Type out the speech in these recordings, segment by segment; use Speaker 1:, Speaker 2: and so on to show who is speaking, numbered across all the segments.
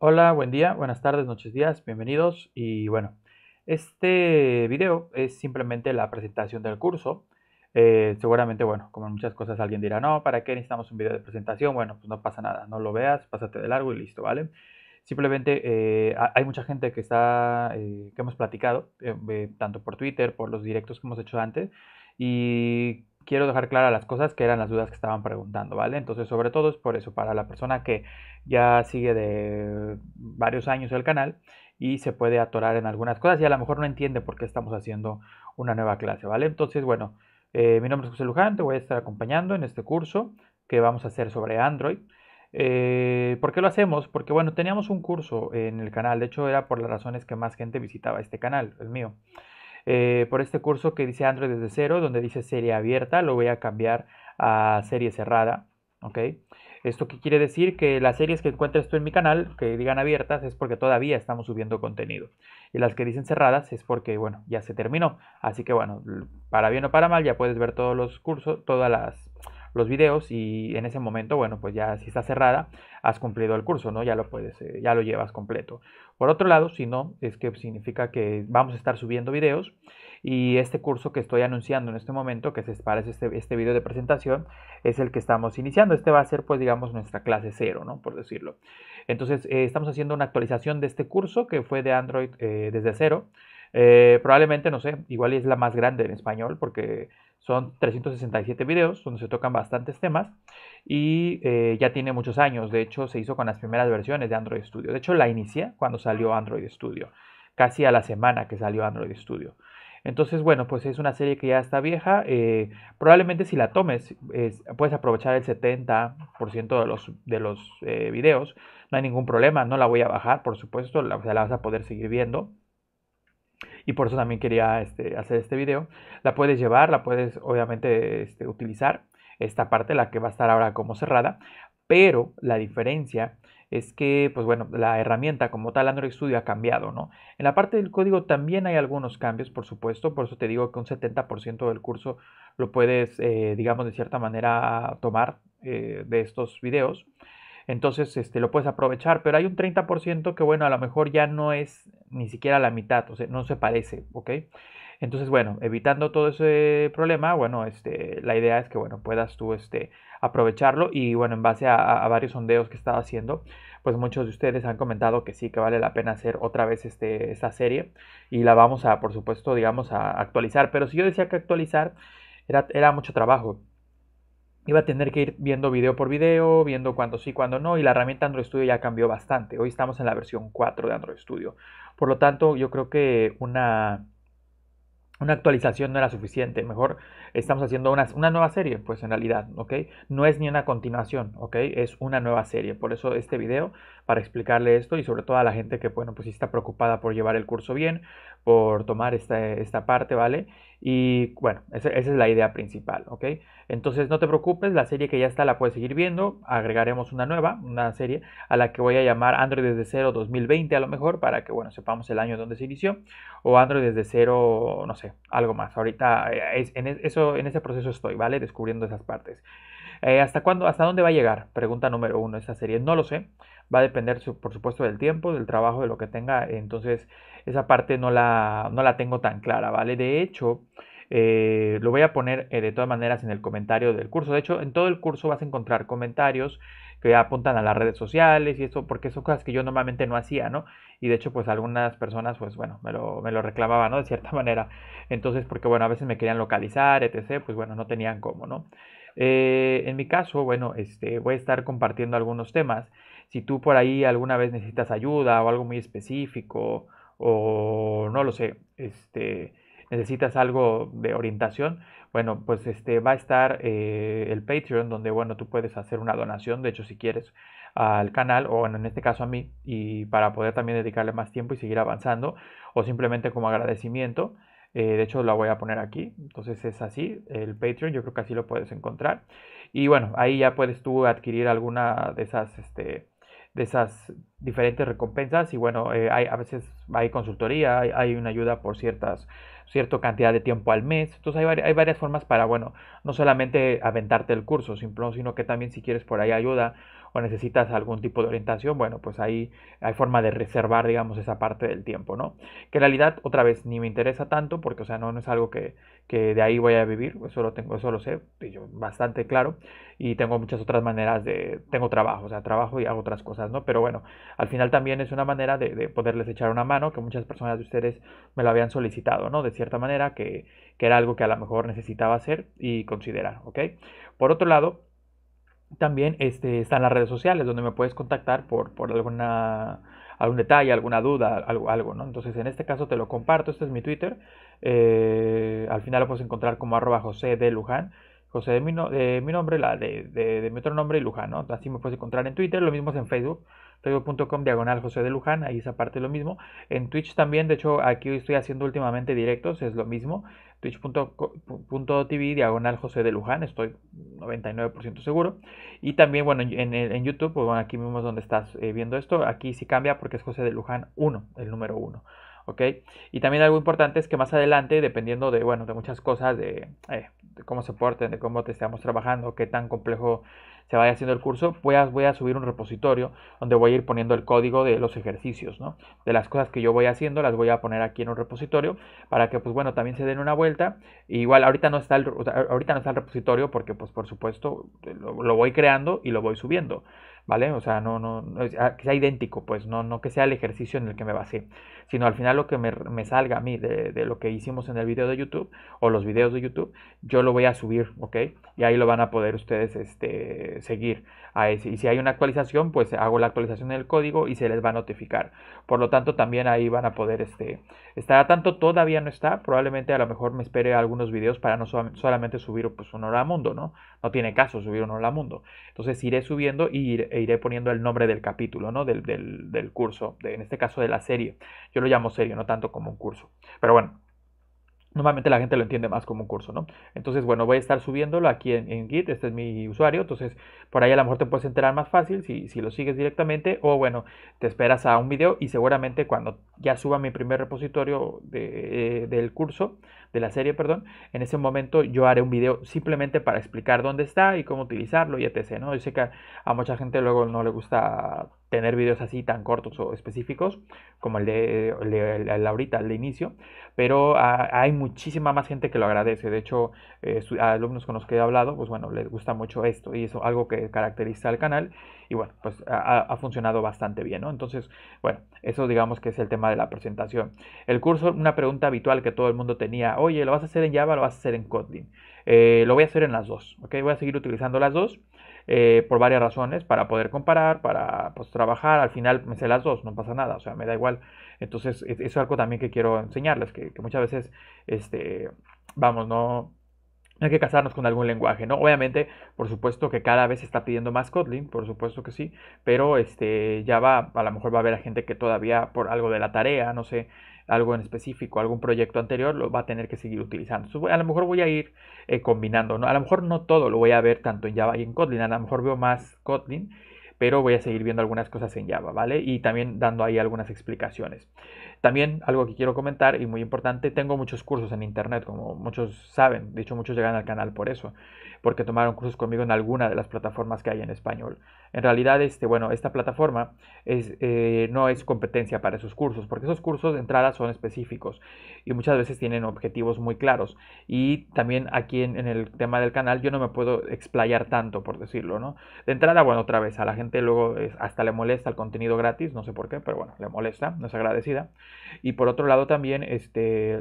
Speaker 1: Hola, buen día, buenas tardes, noches, días, bienvenidos y bueno, este video es simplemente la presentación del curso. Eh, seguramente, bueno, como en muchas cosas alguien dirá, no, ¿para qué necesitamos un video de presentación? Bueno, pues no pasa nada, no lo veas, pásate de largo y listo, ¿vale? Simplemente eh, hay mucha gente que está, eh, que hemos platicado, tanto por Twitter, por los directos que hemos hecho antes, y quiero dejar claras las cosas que eran las dudas que estaban preguntando, ¿vale? Entonces, sobre todo es por eso, para la persona que ya sigue de varios años el canal y se puede atorar en algunas cosas y a lo mejor no entiende por qué estamos haciendo una nueva clase, ¿vale? Entonces, bueno, eh, mi nombre es José Luján, te voy a estar acompañando en este curso que vamos a hacer sobre Android. Eh, ¿Por qué lo hacemos? Porque bueno, teníamos un curso en el canal, de hecho era por las razones que más gente visitaba este canal, el mío. Eh, por este curso que dice Android desde cero, donde dice serie abierta, lo voy a cambiar a serie cerrada. ¿ok? Esto que quiere decir que las series que encuentres tú en mi canal, que digan abiertas, es porque todavía estamos subiendo contenido. Y las que dicen cerradas es porque, bueno, ya se terminó. Así que, bueno, para bien o para mal, ya puedes ver todos los cursos, todas las los videos y en ese momento bueno pues ya si está cerrada has cumplido el curso no ya lo puedes eh, ya lo llevas completo por otro lado, si no, es que significa que vamos a estar subiendo videos y este curso que estoy anunciando en este momento, que se parece este, este video de presentación, es el que estamos iniciando. Este va a ser, pues, digamos, nuestra clase cero, ¿no? Por decirlo. Entonces, eh, estamos haciendo una actualización de este curso que fue de Android eh, desde cero. Eh, probablemente, no sé, igual es la más grande en español porque son 367 videos donde se tocan bastantes temas y eh, ya tiene muchos años. De hecho, se hizo con las primeras versiones de Android Studio. De hecho, la inicié cuando salió Android Studio, casi a la semana que salió Android Studio. Entonces, bueno, pues es una serie que ya está vieja. Eh, probablemente si la tomes, puedes aprovechar el 70% de los, de los eh, videos. No hay ningún problema, no la voy a bajar, por supuesto, la, o sea, la vas a poder seguir viendo y por eso también quería este, hacer este video. La puedes llevar, la puedes obviamente este, utilizar, esta parte, la que va a estar ahora como cerrada, pero la diferencia es que, pues bueno, la herramienta como tal Android Studio ha cambiado, ¿no? En la parte del código también hay algunos cambios, por supuesto, por eso te digo que un 70% del curso lo puedes, eh, digamos, de cierta manera tomar eh, de estos videos. Entonces, este, lo puedes aprovechar, pero hay un 30% que, bueno, a lo mejor ya no es ni siquiera la mitad, o sea, no se parece, ¿ok? Entonces, bueno, evitando todo ese problema, bueno, este, la idea es que, bueno, puedas tú, este, aprovecharlo y, bueno, en base a, varios sondeos que estaba haciendo, pues muchos de ustedes han comentado que sí, que vale la pena hacer otra vez este, esta serie y la vamos a, por supuesto, digamos, a actualizar. Pero si yo decía que actualizar, era, era mucho trabajo iba a tener que ir viendo video por video, viendo cuándo sí, cuándo no, y la herramienta Android Studio ya cambió bastante. Hoy estamos en la versión 4 de Android Studio. Por lo tanto, yo creo que una, una actualización no era suficiente. Mejor estamos haciendo una, una, nueva serie, pues en realidad, ¿ok? No es ni una continuación, ¿ok? Es una nueva serie. Por eso este video para explicarle esto y sobre todo a la gente que, bueno, pues está preocupada por llevar el curso bien, por tomar esta, parte, ¿vale? Y bueno, esa, es la idea principal, ¿ok? Entonces no te preocupes, la serie que ya está la puedes seguir viendo, agregaremos una nueva, una serie a la que voy a llamar Android desde cero 2020 a lo mejor, para que, bueno, sepamos el año donde se inició, o Android desde cero, no sé, algo más. Ahorita eh, es, en, eso, en ese proceso estoy, ¿vale? Descubriendo esas partes. Eh, ¿Hasta cuándo, hasta dónde va a llegar? Pregunta número uno, esa serie. No lo sé. Va a depender, por supuesto, del tiempo, del trabajo, de lo que tenga. Entonces, esa parte no la, no la tengo tan clara, ¿vale? De hecho, eh, lo voy a poner eh, de todas maneras en el comentario del curso. De hecho, en todo el curso vas a encontrar comentarios que apuntan a las redes sociales y eso, porque son cosas que yo normalmente no hacía, ¿no? Y de hecho, pues algunas personas, pues bueno, me lo, me lo reclamaban, ¿no? De cierta manera. Entonces, porque bueno, a veces me querían localizar, etc., pues bueno, no tenían cómo, ¿no? Eh, en mi caso, bueno, este, voy a estar compartiendo algunos temas. Si tú por ahí alguna vez necesitas ayuda o algo muy específico o no lo sé, este, necesitas algo de orientación, bueno, pues este, va a estar eh, el Patreon donde, bueno, tú puedes hacer una donación, de hecho, si quieres, al canal o bueno, en este caso a mí y para poder también dedicarle más tiempo y seguir avanzando o simplemente como agradecimiento. Eh, de hecho, la voy a poner aquí. Entonces es así, el Patreon, yo creo que así lo puedes encontrar. Y bueno, ahí ya puedes tú adquirir alguna de esas, este, de esas diferentes recompensas. Y bueno, eh, hay, a veces hay consultoría, hay una ayuda por ciertas cierta cantidad de tiempo al mes. Entonces hay, varias formas para, bueno, no solamente aventarte el curso, sino que también si quieres por ahí ayuda o necesitas algún tipo de orientación, bueno, pues ahí hay forma de reservar, digamos, esa parte del tiempo, ¿no? Que en realidad, otra vez, ni me interesa tanto porque, o sea, no, es algo que, que de ahí voy a vivir, eso pues lo tengo, eso lo sé, yo bastante claro, y tengo muchas otras maneras de, tengo trabajo, o sea, trabajo y hago otras cosas, ¿no? Pero bueno, al final también es una manera de, poderles echar una mano que muchas personas de ustedes me lo habían solicitado, ¿no? cierta manera, que, era algo que a lo mejor necesitaba hacer y considerar, ¿ok? Por otro lado, también este, están las redes sociales donde me puedes contactar por, por alguna, algún detalle, alguna duda, algo, algo, ¿no? Entonces, en este caso te lo comparto, este es mi Twitter, eh, al final lo puedes encontrar como arroba José de Luján, José de mi, mi nombre, la de, de, mi otro nombre y Luján, ¿no? Así me puedes encontrar en Twitter, lo mismo es en Facebook, Twitch.com diagonal José de Luján, ahí esa parte lo mismo. En Twitch también, de hecho aquí estoy haciendo últimamente directos, es lo mismo. Twitch.tv diagonal José de Luján, estoy 99% seguro. Y también, bueno, en, YouTube, pues, bueno, aquí mismo es donde estás eh, viendo esto. Aquí sí cambia porque es José de Luján 1, el número 1. Y también algo importante es que más adelante, dependiendo de, bueno, de muchas cosas, eh, de, cómo se porten, de cómo te estamos trabajando, qué tan complejo se vaya haciendo el curso, voy a, subir un repositorio donde voy a ir poniendo el código de los ejercicios, ¿no? De las cosas que yo voy haciendo, las voy a poner aquí en un repositorio para que, pues bueno, también se den una vuelta. igual, ahorita no está el, ahorita no está el repositorio porque, pues por supuesto, lo voy creando y lo voy subiendo. ¿vale? O sea, no, no, no, ah, que sea idéntico, pues no, no que sea el ejercicio en el que me basé, sino al final lo que me, salga a mí de, lo que hicimos en el video de YouTube o los videos de YouTube, yo lo voy a subir, ¿ok? Y ahí lo van a poder ustedes este, seguir. A ese. Y si hay una actualización, pues hago la actualización del código y se les va a notificar. Por lo tanto, también ahí van a poder este, estar a tanto. Todavía no está, probablemente a lo mejor me espere algunos videos para no solamente subir pues, un hora mundo, ¿no? No tiene caso subir un hora mundo. Entonces iré subiendo y iré e iré poniendo el nombre del capítulo, ¿no? Del, curso, de, en este caso de la serie. Yo lo llamo serie, no tanto como un curso. Pero bueno, Normalmente la gente lo entiende más como un curso, ¿no? Entonces, bueno, voy a estar subiéndolo aquí en, Git, este es mi usuario, entonces por ahí a lo mejor te puedes enterar más fácil si, lo sigues directamente o bueno, te esperas a un video y seguramente cuando ya suba mi primer repositorio eh, del curso, de la serie, perdón, en ese momento yo haré un video simplemente para explicar dónde está y cómo utilizarlo y etc. ¿no? Yo sé que a mucha gente luego no le gusta tener videos así tan cortos o específicos como el de, el, el, de inicio, pero ah, hay muchísima más gente que lo agradece. De hecho, eh, a alumnos con los que he hablado, pues bueno, les gusta mucho esto y eso algo que caracteriza al canal y bueno, pues ha, funcionado bastante bien, ¿no? Entonces, bueno, eso digamos que es el tema de la presentación. El curso, una pregunta habitual que todo el mundo tenía, oye, ¿lo vas a hacer en Java o lo vas a hacer en Kotlin? Eh, lo voy a hacer en las dos, ¿ok? Voy a seguir utilizando las dos eh, por varias razones, para poder comparar, para pues, trabajar, al final me sé las dos, no pasa nada, o sea, me da igual. Entonces, eso es algo también que quiero enseñarles, que, muchas veces, este, vamos, no, hay que casarnos con algún lenguaje, ¿no? Obviamente, por supuesto que cada vez se está pidiendo más Kotlin, por supuesto que sí, pero este, ya va, a lo mejor va a haber gente que todavía por algo de la tarea, no sé, algo en específico, algún proyecto anterior, lo va a tener que seguir utilizando. a lo mejor voy a ir eh, combinando, ¿no? A lo mejor no todo lo voy a ver tanto en Java y en Kotlin, a lo mejor veo más Kotlin, pero voy a seguir viendo algunas cosas en Java, ¿vale? Y también dando ahí algunas explicaciones. También algo que quiero comentar y muy importante, tengo muchos cursos en internet, como muchos saben, de hecho muchos llegan al canal por eso porque tomaron cursos conmigo en alguna de las plataformas que hay en español. En realidad, este, bueno, esta plataforma es, eh, no es competencia para esos cursos, porque esos cursos de entrada son específicos y muchas veces tienen objetivos muy claros. Y también aquí en, el tema del canal yo no me puedo explayar tanto, por decirlo, ¿no? De entrada, bueno, otra vez, a la gente luego hasta le molesta el contenido gratis, no sé por qué, pero bueno, le molesta, no es agradecida. Y por otro lado también, este,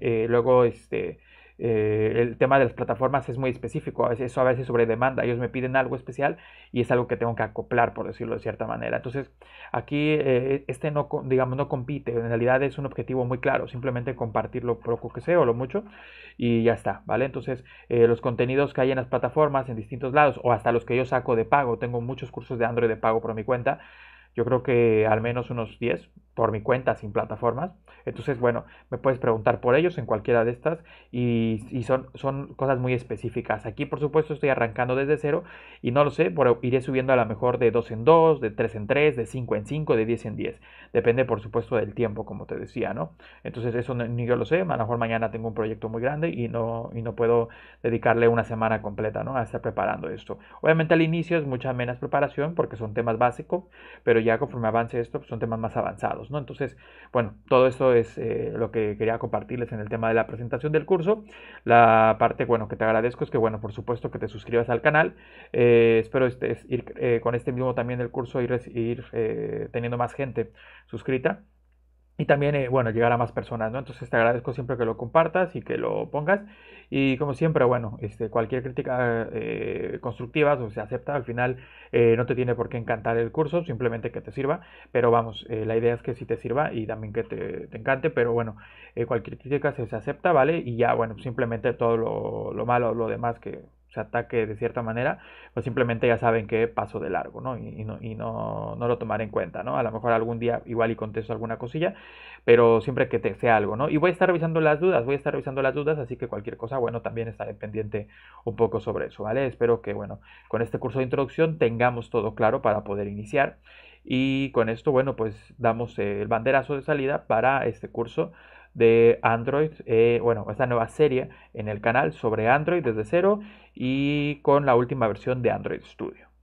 Speaker 1: eh, luego, este, eh, el tema de las plataformas es muy específico, a veces, eso a veces sobre demanda, ellos me piden algo especial y es algo que tengo que acoplar, por decirlo de cierta manera. Entonces, aquí eh, este no, digamos, no compite, en realidad es un objetivo muy claro, simplemente compartir lo poco que sea o lo mucho y ya está, ¿vale? Entonces, eh, los contenidos que hay en las plataformas, en distintos lados, o hasta los que yo saco de pago, tengo muchos cursos de Android de pago por mi cuenta, yo creo que al menos unos 10 por mi cuenta sin plataformas. Entonces, bueno, me puedes preguntar por ellos en cualquiera de estas y, y son, son cosas muy específicas. Aquí, por supuesto, estoy arrancando desde cero y no lo sé, pero iré subiendo a lo mejor de 2 en 2, de 3 en 3, de 5 en 5, de 10 en 10. Depende, por supuesto, del tiempo, como te decía, ¿no? Entonces, eso ni yo lo sé. A lo mejor mañana tengo un proyecto muy grande y no, y no puedo dedicarle una semana completa, ¿no? A estar preparando esto. Obviamente, al inicio es mucha menos preparación porque son temas básicos, pero ya conforme avance esto, pues son temas más avanzados, ¿no? Entonces, bueno, todo esto es eh, lo que quería compartirles en el tema de la presentación del curso. La parte, bueno, que te agradezco es que, bueno, por supuesto que te suscribas al canal. Eh, espero este, ir eh, con este mismo también del curso, ir, ir teniendo más gente suscrita y también, eh, bueno, llegar a más personas, ¿no? Entonces te agradezco siempre que lo compartas y que lo pongas. Y como siempre, bueno, este, cualquier crítica eh, constructiva o se acepta, al final eh, no te tiene por qué encantar el curso, simplemente que te sirva. Pero vamos, la idea es que sí te sirva y también que te, encante. Pero bueno, cualquier crítica se, acepta, ¿vale? Y ya, bueno, simplemente todo lo, lo malo, lo demás que se ataque de cierta manera, pues simplemente ya saben que paso de largo, ¿no? Y, no, no, no, lo tomaré en cuenta, ¿no? A lo mejor algún día igual y contesto alguna cosilla, pero siempre que te sea algo, ¿no? Y voy a estar revisando las dudas, voy a estar revisando las dudas, así que cualquier cosa, bueno, también estaré pendiente un poco sobre eso, ¿vale? Espero que, bueno, con este curso de introducción tengamos todo claro para poder iniciar. Y con esto, bueno, pues damos el banderazo de salida para este curso de Android, eh, bueno, esta nueva serie en el canal sobre Android desde cero y con la última versión de Android Studio.